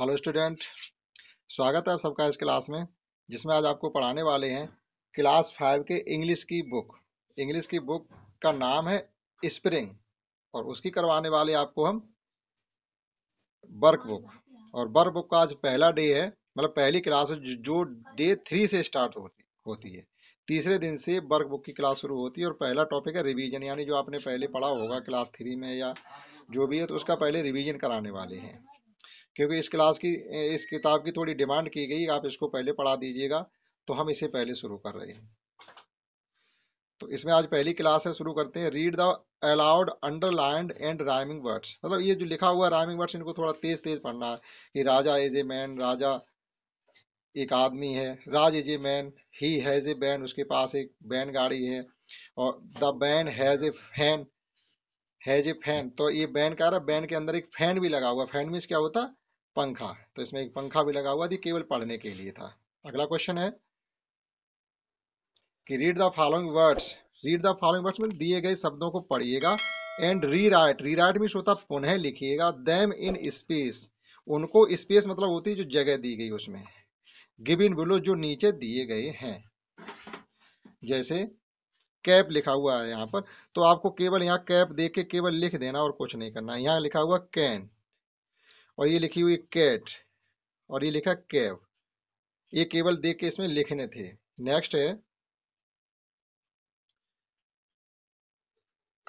Hello student स्वागत है आप सबका इस क्लास में जिसमें आज आपको पढ़ाने वाले हैं क्लास फाइव के इंग्लिश की बुक इंग्लिश की बुक का नाम है स्प्रिंग और उसकी करवाने वाले आपको हम वर्क बुक और वर्क बुक का आज पहला डे है मतलब पहली क्लास जो डे थ्री से स्टार्ट होती होती है तीसरे दिन से वर्क बुक की क्लास शुरू होती है और पहला टॉपिक है रिवीजन यानी जो आपने पहले पढ़ा होगा क्लास थ्री में या जो भी है तो उसका पहले रिवीजन कराने वाले हैं क्योंकि इस क्लास की इस किताब की थोड़ी डिमांड की गई आप इसको पहले पढ़ा दीजिएगा तो हम इसे पहले शुरू कर रहे हैं तो इसमें आज पहली क्लास है शुरू करते हैं read the aloud underlined and rhyming words मतलब ये जो लिखा हुआ राइमिंग वर्ड्स इनको थोड़ा तेज तेज पढ़ना है कि राजा इज ए मैन राजा एक आदमी है Raj is a man he has a van उसके पास एक बैन गाड़ी है और the van has a fan has a fan तो ये बैन कह रहा है बैन के अंदर एक फैन भी लगा हुआ फैन मीन्स क्या होता पंखा तो इसमें एक पंखा भी लगा हुआ थी केवल पढ़ने के लिए था अगला क्वेश्चन है कि read the following words read the following words में दिए गए शब्दों को पढ़िएगा एंड री राइट री राइट मीन होता पुनः लिखिएगा दैम इन स्पेस उनको स्पेस मतलब होती है जो जगह दी गई उसमें गिव इन बिलो जो नीचे दिए गए हैं जैसे कैप लिखा हुआ है यहाँ पर तो आपको केवल यहाँ कैप देख के केवल लिख देना और कुछ नहीं करना यहाँ लिखा हुआ कैन और ये लिखी हुई कैट और ये लिखा कैव ये केवल देख के इसमें लिखने थे नेक्स्ट है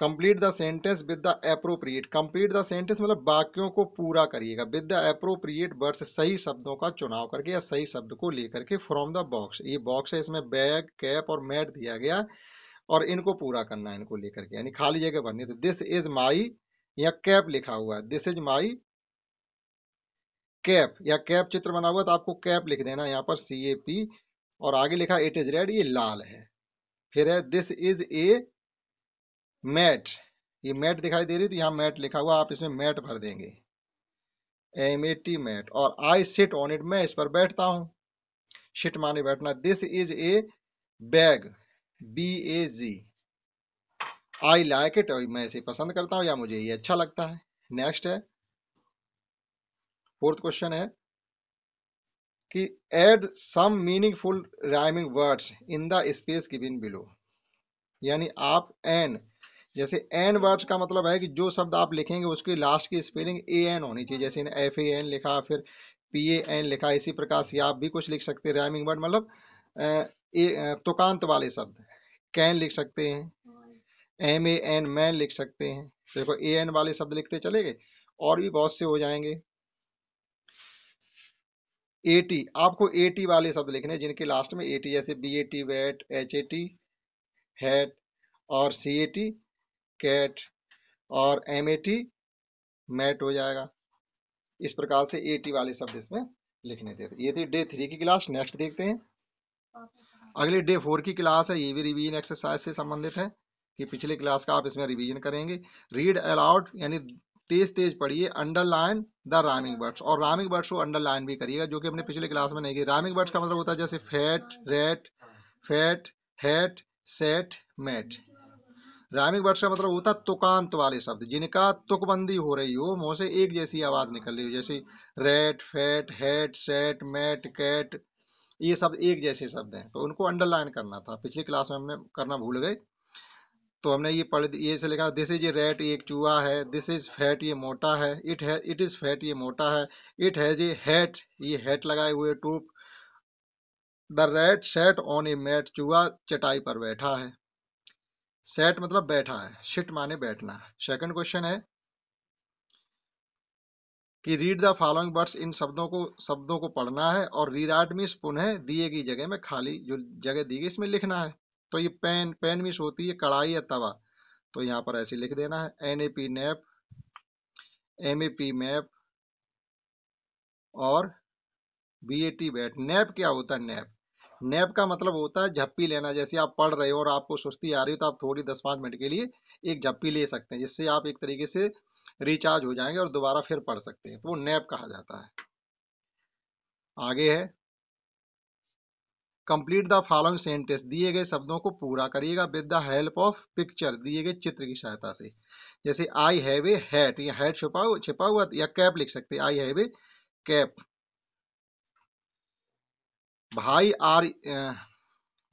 complete the sentence with the appropriate complete the sentence मतलब वाक्यों को पूरा करिएगा विद द एप्रोप्रिएट वर्ड सही शब्दों का चुनाव करके या सही शब्द को लेकर के फ्रॉम द बॉक्स ये बॉक्स है इसमें बैग कैप और मैट दिया गया और इनको पूरा करना है इनको लेकर के यानी खाली जगह भरनी तो दिस इज माई या कैप लिखा हुआ है दिस इज माई कैप या कैप चित्र बना हुआ तो आपको कैप लिख देना यहाँ पर सी ए पी और आगे लिखा इट इज रेड ये लाल है फिर है दिस इज ए मैट ये मैट दिखाई दे रही तो यहाँ मैट लिखा हुआ आप इसमें मैट भर देंगे एम ए टी मैट और आई सिट ऑन इट मैं इस पर बैठता हूँ शिट माने बैठना this is a bag B A G I like it मैं इसे पसंद करता हूं या मुझे ये अच्छा लगता है नेक्स्ट है फोर्थ क्वेश्चन है कि add some meaningful rhyming words in the space given below यानी आप एन जैसे एन वर्ड्स का मतलब है कि जो शब्द आप लिखेंगे उसकी लास्ट की स्पेलिंग ए एन होनी चाहिए जैसे एफ ए एन लिखा फिर पी ए एन लिखा इसी प्रकार से आप भी कुछ लिख सकते हैं राइमिंग वर्ड मतलब तुकांत वाले शब्द कैन लिख सकते हैं एम ए एन मैन लिख सकते हैं देखो ए एन वाले शब्द लिखते चले गए और भी बहुत से हो जाएंगे एटी आपको एटी वाले शब्द लिखने हैं जिनके लास्ट में एटी जैसे B A T bat H A T hat और सी ए टी कैट और एम ए टी मैट हो जाएगा इस प्रकार से एटी वाले शब्द इसमें लिखने देते ये थी डे थ्री की क्लास नेक्स्ट देखते हैं अगले डे फोर की क्लास है ये भी रिवीजन एक्सरसाइज से संबंधित है कि पिछले क्लास का आप इसमें रिवीजन करेंगे रीड अलाउड यानी तेज तेज पढ़िए अंडरलाइन द रामिंग बर्ड्स और रामिंग बर्ड्स को अंडरलाइन भी करिएगा जो कि हमने पिछले क्लास में नहीं की रामिंग वर्ड्स का मतलब होता है जैसे fat rat fat hat sat mat rhyming words का मतलब होता है तुकांत वाले शब्द जिनका तुकबंदी हो रही हो मुंह से एक जैसी आवाज़ निकल रही हो जैसे rat fat hat sat mat cat ये सब एक जैसे शब्द हैं तो उनको अंडरलाइन करना था पिछली क्लास में हमने करना भूल गए तो हमने ये पढ़ ये से लिखा दिस इज ए रेट ये एक चूहा है दिस इज फैट ये मोटा है इट है इट इज फैट ये मोटा है इट हैज ए हैट ये हैट लगाए हुए टूप the rat sat on a mat चूहा चटाई पर बैठा है सेट मतलब बैठा है शिट माने बैठना सेकंड क्वेश्चन है कि रीड द फॉलोइंग वर्ड्स इन शब्दों को शब्दों को पढ़ना है और रीराइट मीन्स पुनः दिए गई जगह में खाली जो जगह दी गई इसमें लिखना है तो ये पेन पेन मिस होती है कढ़ाई या तवा तो यहाँ पर ऐसे लिख देना है N A P nap M A P map और B A T bat nap क्या होता है नेप नेप का मतलब होता है झप्पी लेना जैसे आप पढ़ रहे हो और आपको सुस्ती आ रही हो तो आप थोड़ी दस पाँच मिनट के लिए एक झप्पी ले सकते हैं जिससे आप एक तरीके से रिचार्ज हो जाएंगे और दोबारा फिर पढ़ सकते हैं तो वो नैप कहा जाता है आगे है कंप्लीट द फॉलोइंग सेंटेंस दिए गए शब्दों को पूरा करिएगा with the help of picture दिए गए चित्र की सहायता से जैसे आई हैव ए हैट या हैट छिपा छिपा हुआ या कैप लिख सकते आई हैव ए कैप भाई आर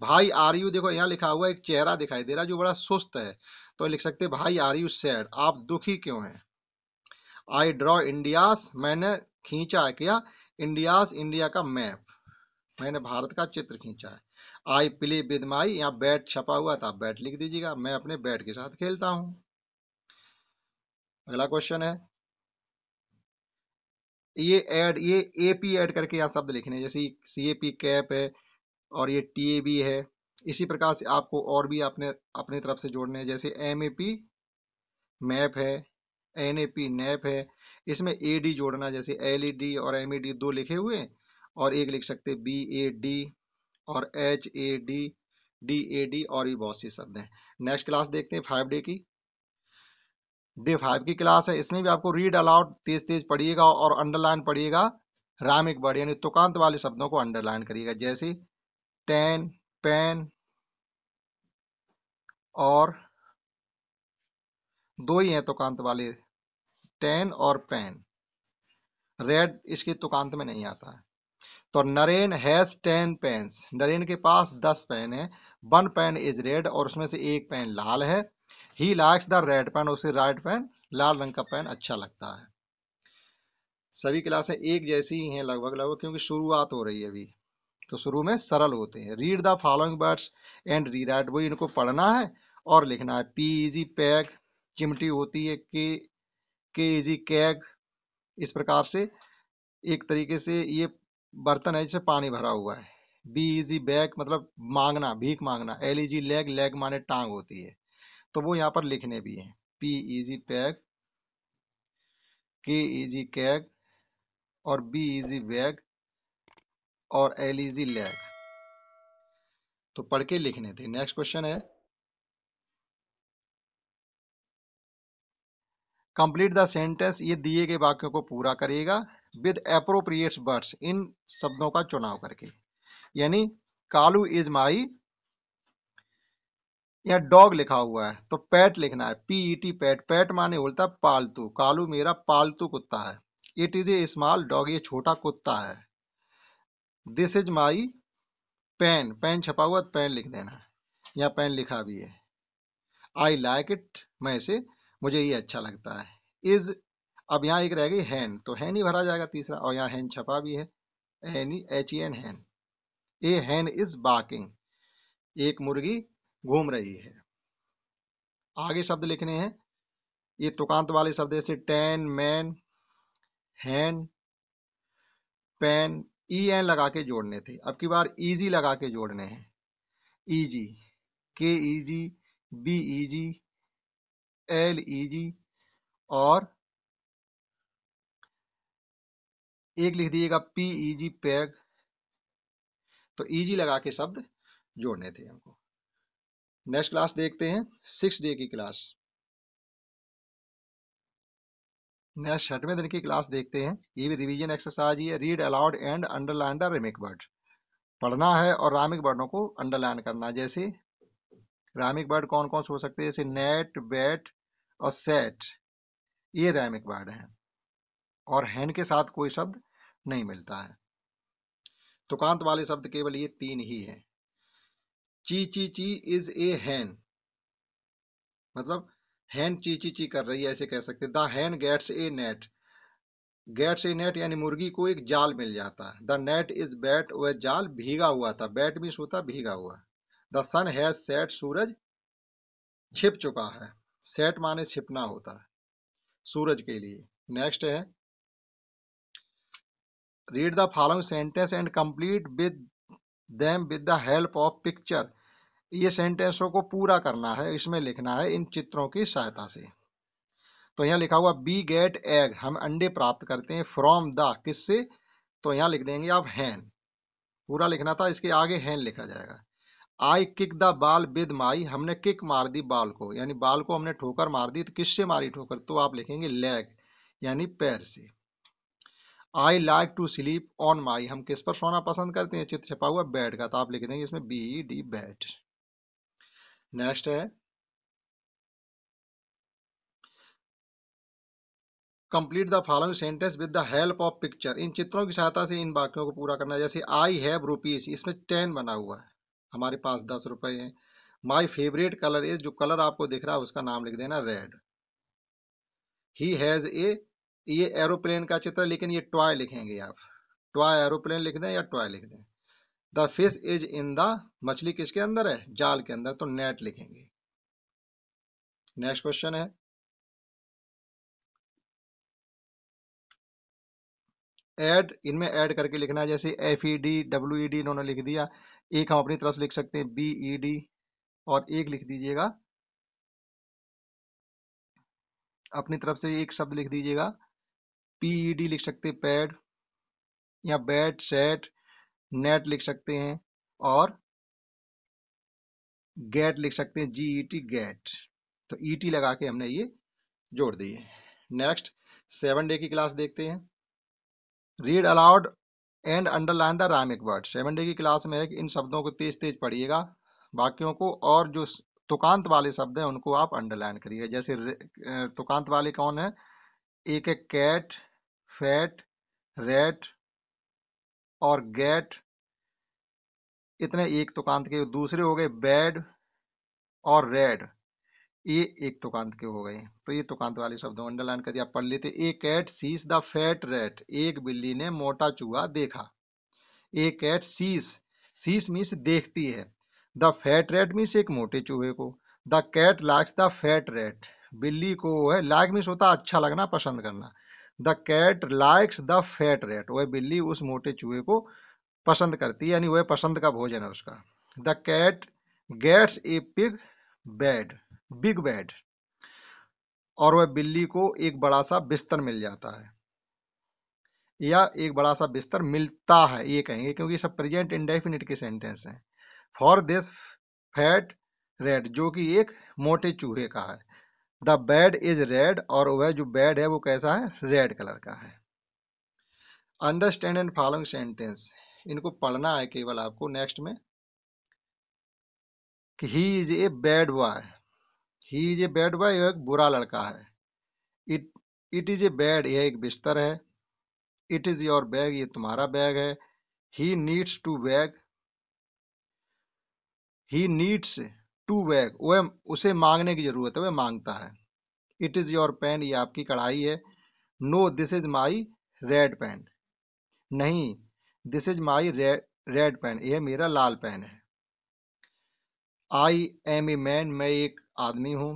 भाई आर यू देखो यहाँ लिखा हुआ एक चेहरा दिखाई दे रहा जो बड़ा सुस्त है तो लिख सकते भाई आर यू सैड आप दुखी क्यों हैं आई ड्रॉ इंडिया मैंने खींचा क्या इंडियास इंडिया का मैप मैंने भारत का चित्र खींचा है आई प्ले विद माई यहाँ बैट छपा हुआ था बैट लिख दीजिएगा मैं अपने बैट के साथ खेलता हूं अगला क्वेश्चन है ये एड ये ए पी एड करके यहाँ शब्द लिखने जैसे सी ए पी कैप है और ये टी ए बी है इसी प्रकार से आपको और भी अपने अपनी तरफ से जोड़ने हैं जैसे एम ए पी मैप है एन ए पी नैप है इसमें ए डी जोड़ना जैसे एल ई डी और एम ई डी दो लिखे हुए और एक लिख सकते हैं बी ए डी और H A D D A D और भी बहुत सी शब्द हैं नेक्स्ट क्लास देखते हैं फाइव डे की डे फाइव की क्लास है इसमें भी आपको रीड अलाउड तेज तेज पढ़िएगा और अंडरलाइन पढ़िएगा रामिक बर्ड यानी तुकांत वाले शब्दों को अंडरलाइन करिएगा जैसे टेन पेन और दो ही हैं तुकांत वाले टेन और पेन रेड इसके तुकांत में नहीं आता है तो Naren has ten pens Naren के पास दस पेन है वन पेन इज रेड और उसमें से एक पेन लाल है he likes the red pen उसे रेड पेन लाल रंग का पेन अच्छा लगता है सभी क्लासें एक जैसी ही हैं लगभग लगभग क्योंकि शुरुआत हो रही है अभी तो शुरू में सरल होते हैं read the following words and rewrite वो इनको पढ़ना है और लिखना है पी इजी पैग चिमटी होती है के के इजी कैग इस प्रकार से एक तरीके से ये बर्तन है जिसमें पानी भरा हुआ है बी इजी बैग मतलब मांगना भीख मांगना एल इजी लेग लेग माने टांग होती है तो वो यहाँ पर लिखने भी हैं P E G peg K E G keg और बी इजी बैग और एल इजी लेग तो पढ़ के लिखने थे नेक्स्ट क्वेश्चन है कंप्लीट द सेंटेंस ये दिए गए वाक्यों को पूरा करेगा विद अप्रोप्रिएट वर्ड्स इन शब्दों का चुनाव करके यानी कालू इज माई या डॉग लिखा हुआ है तो पैट लिखना है पीईटी पैट पैट माने बोलता है पालतू कालू मेरा पालतू कुत्ता है it is a small dog ये छोटा कुत्ता है this is my pen pen छपा हुआ पेन तो लिख देना या पेन लिखा भी है आई लाइक इट मैं इसे मुझे ये अच्छा लगता है इज अब यहाँ एक रह गई हैन तो हैन ही भरा जाएगा तीसरा और यहाँ हैन छपा भी है हैनी H N hen a e hen is walking एक मुर्गी घूम रही है आगे शब्द लिखने हैं ये तुकांत वाले शब्द जैसे tan man hen pen E e N लगा के जोड़ने थे अब की बार ईजी e लगा के जोड़ने हैं ईजी के E G B E G L E G और एक लिख दीजिएगा पी ई जी पैग तो ईजी e लगा के शब्द जोड़ने थे हमको नेक्स्ट क्लास देखते हैं सिक्स डे की क्लास नेक्स्ट छठवें दिन की क्लास देखते हैं ये भी रिवीजन एक्सरसाइज है read aloud and underline the rhyming word पढ़ना है और रामिक वर्डों को अंडरलाइन करना जैसे रामिक वर्ड कौन कौन से हो सकते हैं जैसे नेट बैट और सेट ये रैमिक वर्ड हैं और हैन के साथ कोई शब्द नहीं मिलता है तुकांत वाले शब्द केवल ये तीन ही हैं ची ची ची इज ए हैन मतलब हैन ची ची ची कर रही है ऐसे कह सकते the hen gets a net gets a net यानी मुर्गी को एक जाल मिल जाता है द नेट इज बैट वह जाल भीगा हुआ था बैट मीन्स होता भीगा हुआ द सन हैज सेट सूरज छिप चुका है सेट माने छिपना होता है सूरज के लिए नेक्स्ट है Read the following sentence and complete with them with the help of picture. ये सेंटेंसों को पूरा करना है इसमें लिखना है इन चित्रों की सहायता से तो यहाँ लिखा हुआ बी गेट एग हम अंडे प्राप्त करते हैं फ्रॉम द किससे तो यहाँ लिख देंगे आप हैन पूरा लिखना था इसके आगे हैन लिखा जाएगा I kick the ball with my हमने किक मार दी बाल को यानी बाल को हमने ठोकर मार दी तो किससे मारी ठोकर तो आप लिखेंगे लेग यानी पैर से I like to sleep on my हम किस पर सोना पसंद करते हैं चित्र छपा हुआ बेड का तो आप लिख देंगे इसमें बी डी बेड नेक्स्ट है complete the following sentence with the help of picture इन चित्रों की सहायता से इन वाक्यों को पूरा करना है जैसे आई हैव रुपीज इसमें टेन बना हुआ है हमारे पास दस रुपए हैं माई फेवरेट कलर इज जो कलर आपको दिख रहा है उसका नाम लिख देना रेड ही हैज ए ये एरोप्लेन का चित्र लेकिन ये टॉय लिखेंगे आप टॉय एरोप्लेन लिख दें या टॉय लिख दें the fish is in the मछली किसके अंदर है जाल के अंदर तो नेट लिखेंगे नेक्स्ट क्वेश्चन है एड इनमें ऐड करके लिखना है जैसे F E D W E D इन्होंने लिख दिया एक हम अपनी तरफ से लिख सकते हैं बी ई डी और एक लिख दीजिएगा अपनी तरफ से एक शब्द लिख दीजिएगा पी ई डी लिख सकते हैं पैड या बैट सेट नेट लिख सकते हैं और गेट लिख सकते हैं जी ई टी गेट तो ई e टी लगा के हमने ये जोड़ दिए नेक्स्ट सेवन डे की क्लास देखते हैं read aloud and underline the rhyming word seven day की क्लास में है कि इन शब्दों को तेज तेज पढ़िएगा वाक्यों को और जो तुकांत वाले शब्द हैं उनको आप अंडरलाइन करिएगा जैसे तुकांत वाले कौन है एक एक कैट फैट रेट और गेट इतने एक तुकांत के दूसरे हो गए बैड और रेड ये एक तुकांत के हो गए तो ये तुकांत वाले शब्द अंडरलाइन कर दिया पढ़ लेते एक cat sees the fat rat एक बिल्ली ने मोटा चूहा देखा एक कैट सीस सीस मीस देखती है द फैट रेट मीस एक मोटे चूहे को the cat likes the fat rat बिल्ली को है लाइक मीस होता अच्छा लगना पसंद करना the cat likes the fat rat वह बिल्ली उस मोटे चूहे को पसंद करती है यानी वह पसंद का भोजन है उसका the cat gets a pig bed big bed और वह बिल्ली को एक बड़ा सा बिस्तर मिल जाता है या एक बड़ा सा बिस्तर मिलता है ये कहेंगे क्योंकि सब प्रेजेंट इंडेफिनिट के सेंटेंस हैं फॉर दिस फैट रेड जो कि एक मोटे चूहे का है द बेड इज रेड और वह जो बेड है वो कैसा है रेड कलर का है अंडरस्टैंड एंड फॉलोइंग सेंटेंस इनको पढ़ना है केवल आपको नेक्स्ट में कि he is a bad boy he is a bad boy यह एक बुरा लड़का है it it is a bed यह एक बिस्तर है इट इज योर बैग ये तुम्हारा बैग है he needs to beg he needs to beg वह उसे मांगने की ज़रूरत है वह मांगता है इट इज़ योर पेन ये आपकी कढ़ाई है no this is my red pen नहीं this is my red pen यह मेरा लाल पेन है आई एम ए मैन मैं एक आदमी हूं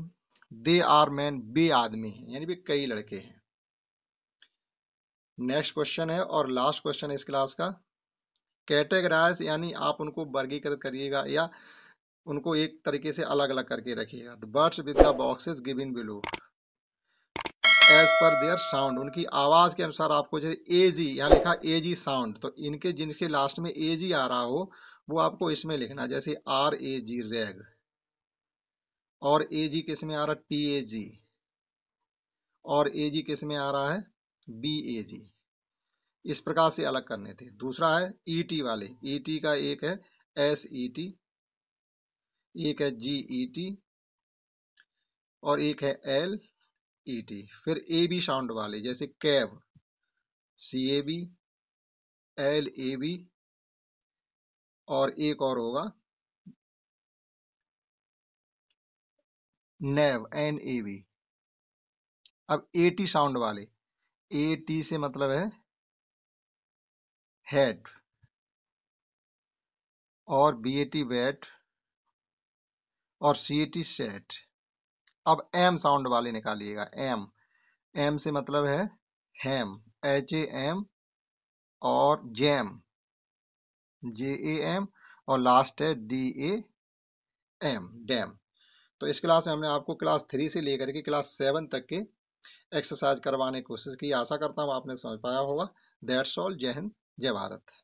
दे आर मैन बे आदमी है यानी भी कई लड़के हैं नेक्स्ट क्वेश्चन है और लास्ट क्वेश्चन है इस क्लास का कैटेगराइज यानी आप उनको वर्गीकृत करिएगा या उनको एक तरीके से अलग अलग करके रखिएगा the birds with the boxes in below as per their sound उनकी आवाज़ के अनुसार आपको जैसे ए जी यहाँ लिखा ए जी साउंड तो इनके जिनके लास्ट में ए जी आ रहा हो वो आपको इसमें लिखना जैसे आर ए जी रेग और ए जी किस में आ रहा है टी ए जी और ए जी किस में आ रहा है बी ए जी इस प्रकार से अलग करने थे दूसरा है ई e टी वाले ई e टी का एक है एस ई टी एक है जी ई टी और एक है एल ई टी फिर ए बी साउंड वाले जैसे cab C A B L A B और एक और होगा नेव एन ए बी अब ए टी साउंड वाले ए टी से मतलब है हेड और बी ए टी वेट और सी टी सेट अब एम साउंड वाले निकालिएगा एम एम से मतलब है हेम एच ए एम और जेम जे ए एम और लास्ट है डी ए एम डैम तो इस क्लास में हमने आपको क्लास थ्री से लेकर के क्लास सेवन तक के एक्सरसाइज करवाने की कोशिश की आशा करता हूँ आपने समझ पाया होगा दैट्स ऑल जय हिंद जय भारत